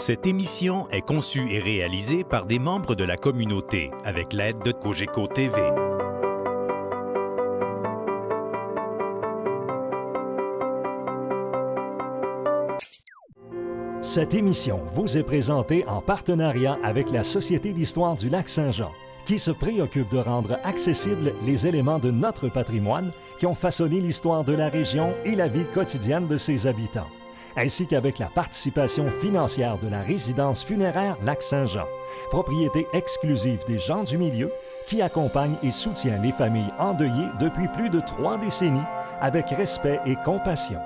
Cette émission est conçue et réalisée par des membres de la communauté avec l'aide de Cogeco TV. Cette émission vous est présentée en partenariat avec la Société d'histoire du lac Saint-Jean, qui se préoccupe de rendre accessibles les éléments de notre patrimoine qui ont façonné l'histoire de la région et la vie quotidienne de ses habitants ainsi qu'avec la participation financière de la résidence funéraire Lac Saint-Jean, propriété exclusive des gens du milieu qui accompagne et soutient les familles endeuillées depuis plus de trois décennies avec respect et compassion.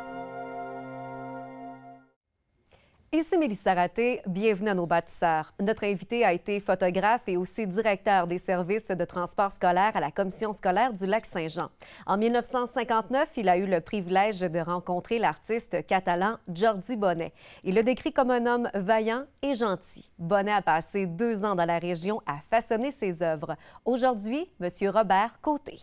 Ici Mélissa Raté, bienvenue à nos bâtisseurs. Notre invité a été photographe et aussi directeur des services de transport scolaire à la Commission scolaire du Lac-Saint-Jean. En 1959, il a eu le privilège de rencontrer l'artiste catalan Jordi Bonnet. Il le décrit comme un homme vaillant et gentil. Bonnet a passé deux ans dans la région à façonner ses œuvres. Aujourd'hui, M. Robert Côté.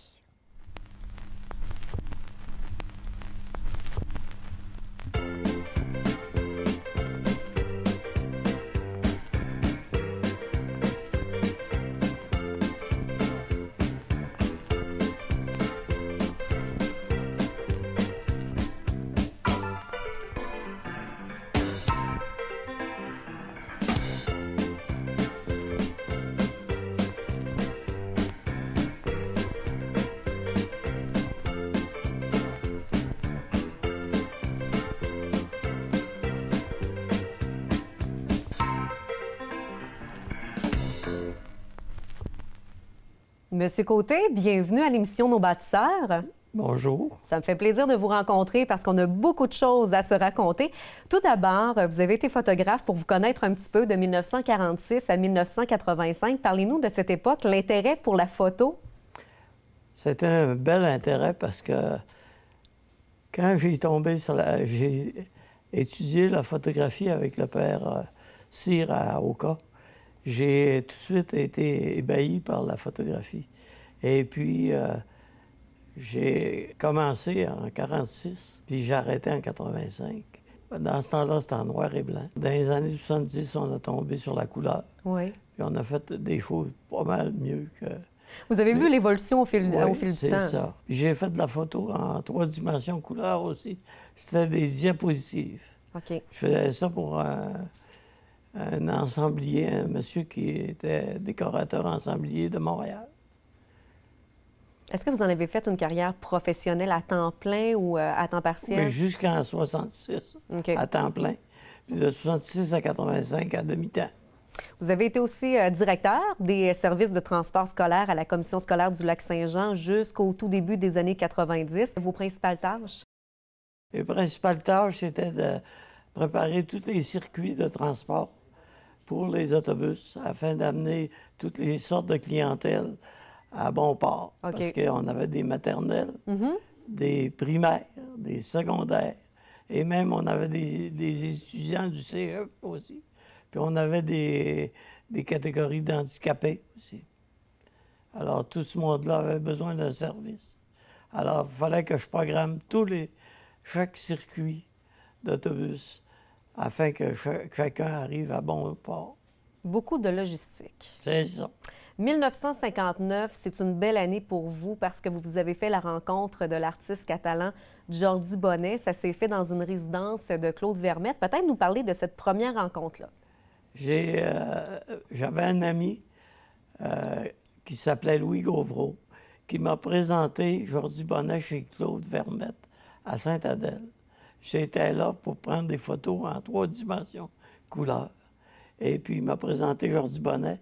Monsieur Côté, bienvenue à l'émission Nos bâtisseurs. Bonjour. Ça me fait plaisir de vous rencontrer parce qu'on a beaucoup de choses à se raconter. Tout d'abord, vous avez été photographe pour vous connaître un petit peu de 1946 à 1985. Parlez-nous de cette époque, l'intérêt pour la photo. C'était un bel intérêt parce que quand j'ai tombé sur la... J'ai étudié la photographie avec le père Cyr euh, à Oka j'ai tout de suite été ébahi par la photographie. Et puis, euh, j'ai commencé en 46, puis j'ai arrêté en 85. Dans ce temps-là, c'était en noir et blanc. Dans les années 70, on a tombé sur la couleur. Oui. Puis on a fait des choses pas mal mieux que... Vous avez vu l'évolution au fil, du temps. c'est ça. J'ai fait de la photo en trois dimensions couleur aussi. C'était des diapositives. OK. Je faisais ça pour un ensemblier, un monsieur qui était décorateur ensemblier de Montréal. Est-ce que vous en avez fait une carrière professionnelle à temps plein ou euh, à temps partiel? Jusqu'en 1966, à temps plein. Puis de 66 à 85, à demi-temps. Vous avez été aussi euh, directeur des euh, services de transport scolaire à la Commission scolaire du Lac-Saint-Jean jusqu'au tout début des années 90. Vos principales tâches? Mes principales tâches, c'était de préparer tous les circuits de transport pour les autobus afin d'amener toutes les sortes de clientèle à bon port. Parce qu'on avait des maternelles, mhm. des primaires, des secondaires, et même on avait des, étudiants du CE aussi. Puis on avait des, catégories d'handicapés aussi. Alors tout ce monde-là avait besoin d'un service. Alors il fallait que je programme tous les, chaque circuit d'autobus afin que chacun arrive à bon port. Beaucoup de logistique. C'est ça. 1959, c'est une belle année pour vous parce que vous avez fait la rencontre de l'artiste catalan Jordi Bonnet. Ça s'est fait dans une résidence de Claude Vermette. Peut-être nous parler de cette première rencontre-là. Euh, j'avais un ami euh, qui s'appelait Louis Gauvreau qui m'a présenté Jordi Bonnet chez Claude Vermette à Sainte-Adèle. J'étais là pour prendre des photos en trois dimensions couleurs. Et puis, il m'a présenté Jordi Bonnet,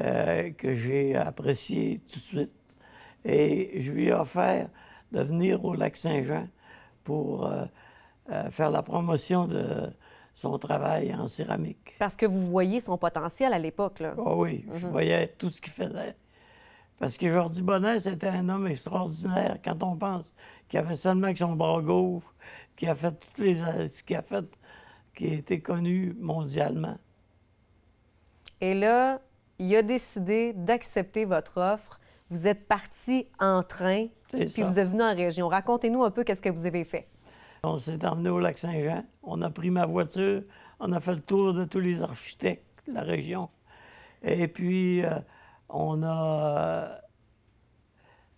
euh, que j'ai apprécié tout de suite. Et je lui ai offert de venir au lac Saint-Jean pour euh, euh, faire la promotion de son travail en céramique. Parce que vous voyez son potentiel à l'époque, là. Ah oui, je mhm. voyais tout ce qu'il faisait. Parce que Jordi Bonnet, c'était un homme extraordinaire. Quand on pense qui a fait seulement avec son bras gauche, qui a fait toutes les, ce a fait, qui a été connu mondialement. Et là, il a décidé d'accepter votre offre. Vous êtes parti en train, puis vous êtes venu en région. Racontez-nous un peu qu'est-ce que vous avez fait. On s'est emmené au lac Saint-Jean. On a pris ma voiture. On a fait le tour de tous les architectes de la région. Et puis, euh, on a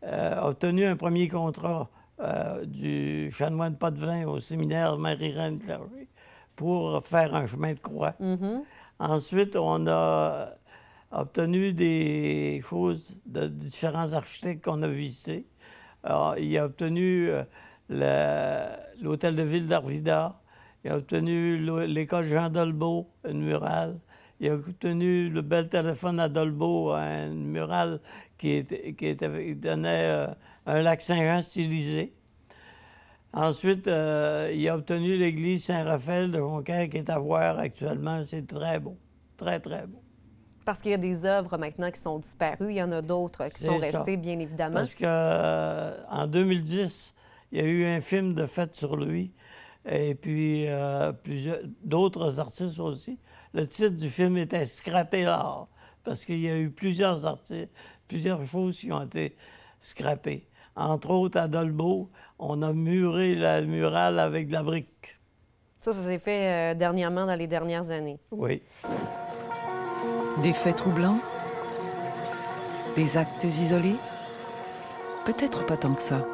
euh, obtenu un premier contrat euh, du chanoine vin au séminaire Marie-Reine Clergé pour faire un chemin de croix. Mhm. Ensuite, on a obtenu des choses de différents architectes qu'on a visités. Alors, il a obtenu euh, l'hôtel de ville d'Arvida, il a obtenu l'école Jean Dolbeau, une murale. Il a obtenu le bel téléphone à Dolbeau, une murale qui, donnait euh, un lac Saint-Jean stylisé. Ensuite, euh, il a obtenu l'église Saint-Raphaël de Jonquière qui est à voir actuellement. C'est très beau, très, très beau. Parce qu'il y a des œuvres maintenant qui sont disparues, il y en a d'autres qui sont restées, bien évidemment. Parce qu'en euh, 2010, il y a eu un film de fête sur lui et puis plusieurs d'autres artistes aussi. Le titre du film était Scraper l'or » parce qu'il y a eu plusieurs artistes, plusieurs choses qui ont été scrapées. Entre autres, à Dolbeau, on a muré la murale avec de la brique. Ça, ça s'est fait euh, dernièrement dans les dernières années. Oui. Des faits troublants, des actes isolés, peut-être pas tant que ça.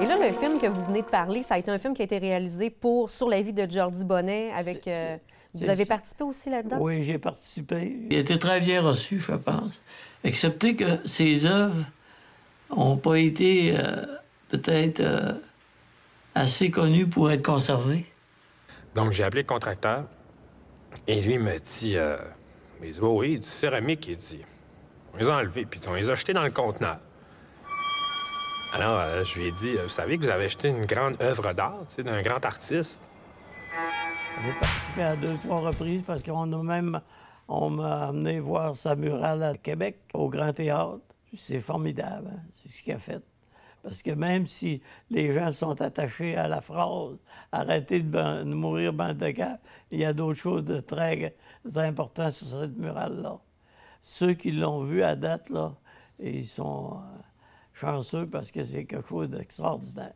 Et là, le film que vous venez de parler, ça a été un film qui a été réalisé pour sur la vie de Jordi Bonnet avec. Euh, vous avez participé aussi là-dedans? Oui, j'ai participé. Il était très bien reçu, je pense, excepté que ses œuvres n'ont pas été euh, peut-être euh, assez connues pour être conservées. Donc, j'ai appelé le contracteur et lui me dit euh, oui, du céramique, il dit. On les a enlevés, puis on les a jetés dans le conteneur. Alors, euh, je lui ai dit, vous savez que vous avez acheté une grande œuvre d'art, d'un grand artiste. J'ai participé à deux, trois reprises parce qu'on a même. On m'a amené voir sa murale à Québec, au Grand Théâtre. C'est formidable, hein, c'est ce qu'il a fait. Parce que même si les gens sont attachés à la phrase « Arrêtez ben, de, mourir, bande de cap », il y a d'autres choses de très, importantes sur cette murale-là. Ceux qui l'ont vu à date, là, ils sont euh, chanceux parce que c'est quelque chose d'extraordinaire.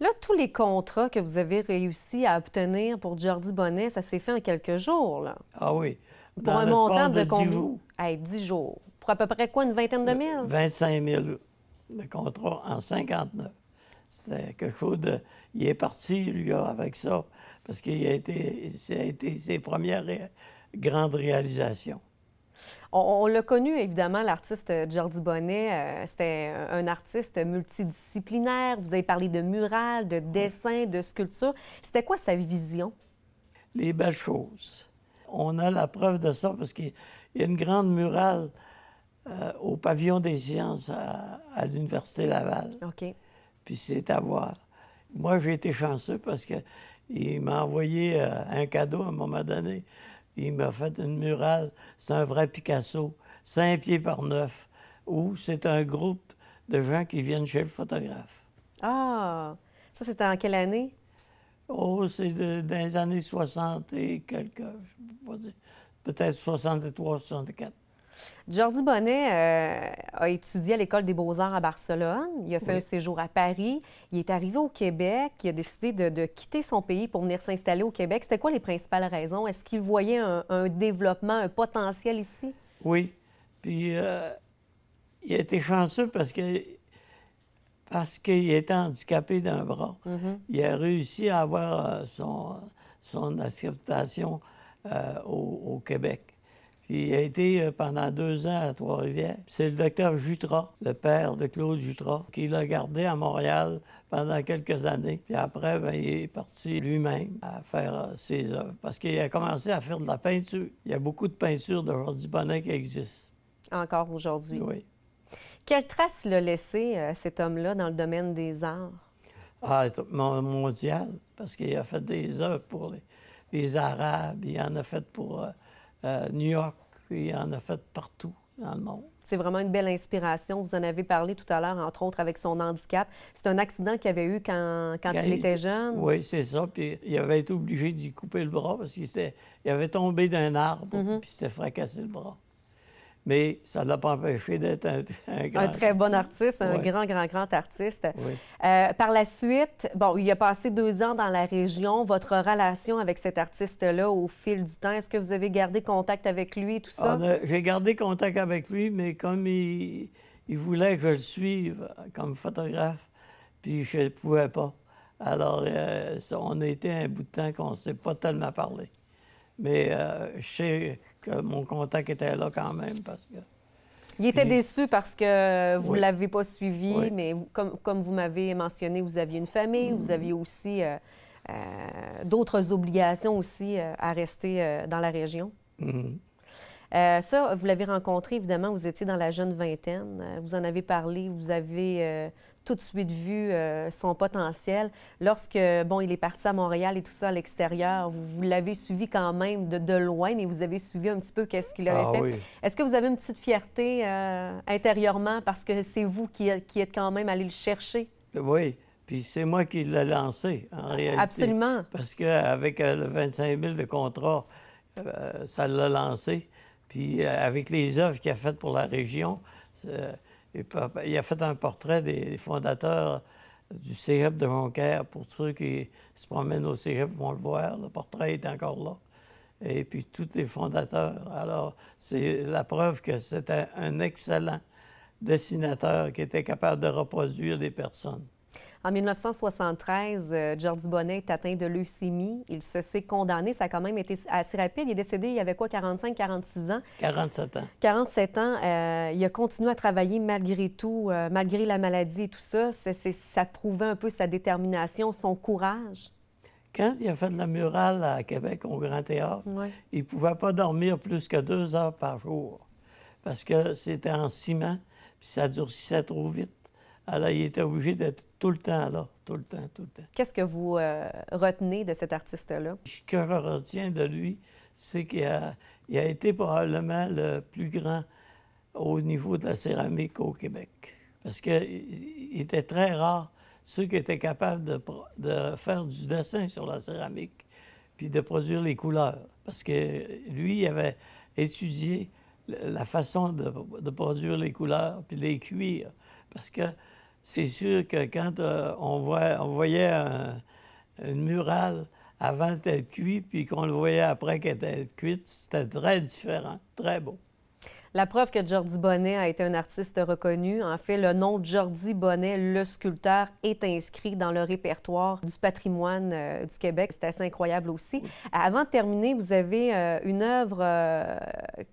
Là, tous les contrats que vous avez réussi à obtenir pour Jordi Bonnet, ça s'est fait en quelques jours. Là. Ah oui. pour un montant de, 10 jours. 10 jours. Pour à peu près quoi, une vingtaine de mille? 25 000 de contrats en 59. C'est quelque chose de... Il est parti, lui, avec ça, parce qu'il a été... Ça a été ses premières grandes réalisations. On, l'a connu, évidemment, l'artiste euh, Jordi Bonnet. Euh, c'était un artiste multidisciplinaire. Vous avez parlé de murales, de dessin, de sculpture. C'était quoi sa vision? Les belles choses. On a la preuve de ça parce qu'il y a une grande murale euh, au pavillon des sciences à, l'Université Laval. OK. Puis c'est à voir. Moi, j'ai été chanceux parce qu'il m'a envoyé un cadeau à un moment donné. Il m'a fait une murale, c'est un vrai Picasso, cinq pieds par neuf, où c'est un groupe de gens qui viennent chez le photographe. Ah! Ça, c'était en quelle année? Oh, c'est dans les années 60 et quelques, je peux pas dire. Peut-être 63, 64. Jordi Bonnet euh, a étudié à l'École des beaux-arts à Barcelone. Il a fait un séjour à Paris. Il est arrivé au Québec. Il a décidé de, quitter son pays pour venir s'installer au Québec. C'était quoi les principales raisons? Est-ce qu'il voyait un, développement, un potentiel ici? Oui. Puis euh, il a été chanceux parce que parce qu'il était handicapé d'un bras. Mm-hmm. Il a réussi à avoir euh, son, son acceptation au, Québec il a été euh, pendant deux ans à Trois-Rivières. C'est le docteur Jutras, le père de Claude Jutras, qui l'a gardé à Montréal pendant quelques années. Puis après, ben, il est parti lui-même à faire euh, ses œuvres. Parce qu'il a commencé à faire de la peinture. Il y a beaucoup de peintures de Jordi Bonnet qui existent. Encore aujourd'hui. Oui. Quelle trace l'a laissé, euh, cet homme-là, dans le domaine des arts? Ah, mondial, parce qu'il a fait des œuvres pour les, Arabes, il en a fait pour New York, puis il en a fait partout dans le monde. C'est vraiment une belle inspiration. Vous en avez parlé tout à l'heure, entre autres, avec son handicap. C'est un accident qu'il avait eu quand, il était jeune. Oui, c'est ça. Puis il avait été obligé d'y couper le bras parce qu'il il avait tombé d'un arbre, mm-hmm. puis il s'est fracassé le bras mais ça ne l'a pas empêché d'être un, grand artiste. Un très bon artiste, un grand, grand, grand artiste. Euh, par la suite, bon, il a passé deux ans dans la région. Votre relation avec cet artiste-là au fil du temps, est-ce que vous avez gardé contact avec lui et tout ça? Ah, ben, j'ai gardé contact avec lui, mais comme il, voulait que je le suive comme photographe, puis je ne pouvais pas. Alors, euh, on a été un bout de temps qu'on ne s'est pas tellement parlé. Mais euh, je sais que mon contact était là quand même parce que. Il était déçu parce que vous ne l'avez pas suivi, mais comme, comme vous m'avez mentionné, vous aviez une famille, vous aviez aussi euh, euh, d'autres obligations aussi à rester dans la région. Mm-hmm. ça, vous l'avez rencontré, évidemment, vous étiez dans la jeune vingtaine. Vous en avez parlé, vous avez tout de suite vu euh, son potentiel. Lorsque, bon, il est parti à Montréal et tout ça à l'extérieur, vous, l'avez suivi quand même de, loin, mais vous avez suivi un petit peu qu'est-ce qu'il avait ah fait. Est-ce que vous avez une petite fierté euh, intérieurement parce que c'est vous qui, êtes quand même allé le chercher? Oui. Puis c'est moi qui l'ai lancé, en ah, réalité. Absolument. Parce qu'avec euh, le 25 000 de contrat, ça l'a lancé. Puis avec les œuvres qu'il a faites pour la région, ben, il a fait un portrait des, fondateurs du cégep de Moncaire Pour ceux qui se promènent au cégep vont le voir. Le portrait est encore là. Et puis tous les fondateurs. Alors, c'est la preuve que c'était un excellent dessinateur qui était capable de reproduire des personnes. En 1973, euh, Jordi Bonnet est atteint de leucémie. Il se s'est condamné. Ça a quand même été assez rapide. Il est décédé, il y avait quoi, 45, 46 ans? 47 ans. 47 ans. Euh, il a continué à travailler malgré tout, euh, malgré la maladie et tout ça. ça prouvait un peu sa détermination, son courage. Quand il a fait de la murale à Québec, au Grand Théâtre, il ne pouvait pas dormir plus que deux heures par jour parce que c'était en ciment, puis ça durcissait trop vite. Alors, il était obligé d'être tout le temps là, tout le temps, tout le temps. Qu'est-ce que vous euh, retenez de cet artiste-là? Ce que je retiens de lui, c'est qu'il a, été probablement le plus grand au niveau de la céramique au Québec. Parce qu'il était très rare ceux qui étaient capables de, faire du dessin sur la céramique, puis de produire les couleurs. Parce que lui, il avait étudié la façon de, de produire les couleurs, puis les cuire. Parce que c'est sûr que quand euh, on, voyait une murale avant d'être cuite, puis qu'on le voyait après qu'elle était cuite, c'était très différent, très beau. La preuve que Jordi Bonnet a été un artiste reconnu, en fait, le nom de Jordi Bonnet, le sculpteur, est inscrit dans le répertoire du patrimoine euh, du Québec. C'est assez incroyable aussi. Avant de terminer, vous avez euh, une œuvre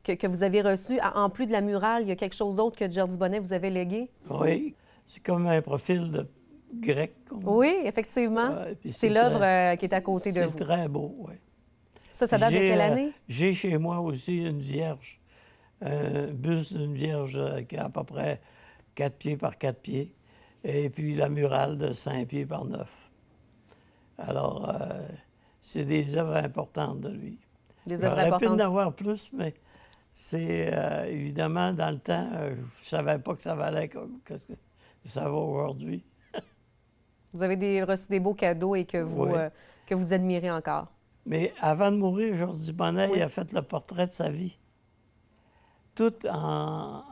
que, vous avez reçue. En plus de la murale, il y a quelque chose d'autre que Jordi Bonnet vous avez légué? Oui. C'est comme un profil de grec. Oui, effectivement. c'est l'œuvre euh, qui est à côté de vous. C'est très beau, oui. Ça, ça date de quelle euh, année? J'ai chez moi aussi une vierge, un bus d'une vierge euh, qui a à peu près quatre pieds par quatre pieds, et puis la murale de cinq pieds par neuf. Alors, c'est des œuvres importantes de lui. Des œuvres importantes. pu avoir plus, mais c'est évidemment dans le temps, je ne savais pas que ça valait ça va aujourd'hui. vous avez reçu des beaux cadeaux et que vous, euh, que vous admirez encore. Mais avant de mourir, Jordi Bonnet a fait le portrait de sa vie. Tout en,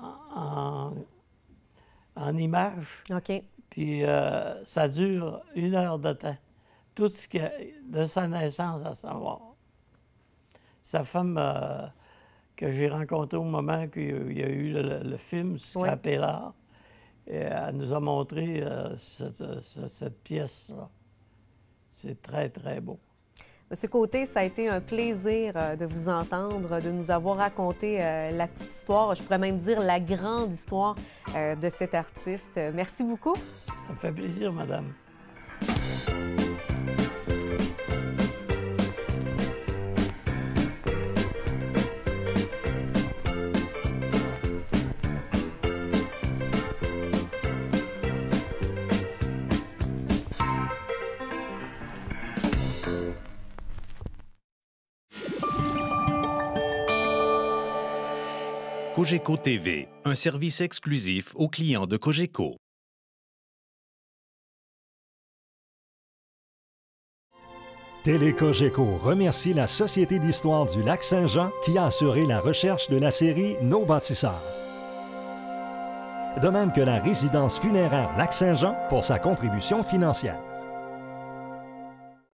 en, images. OK. Puis euh, ça dure une heure de temps. Tout ce qui de sa naissance à sa mort. Sa femme euh, que j'ai rencontrée au moment qu'il y a eu le, film Scrapé l'art, elle nous a montré euh, cette pièce-là. C'est très, très beau. Monsieur Côté, ça a été un plaisir euh, de vous entendre, de nous avoir raconté euh, la petite histoire, je pourrais même dire la grande histoire de cet artiste. Merci beaucoup. Ça me fait plaisir, madame. Cogeco TV, un service exclusif aux clients de Cogeco. Télécogeco remercie la Société d'histoire du lac Saint-Jean qui a assuré la recherche de la série Nos bâtisseurs. De même que la résidence funéraire Lac Saint-Jean pour sa contribution financière.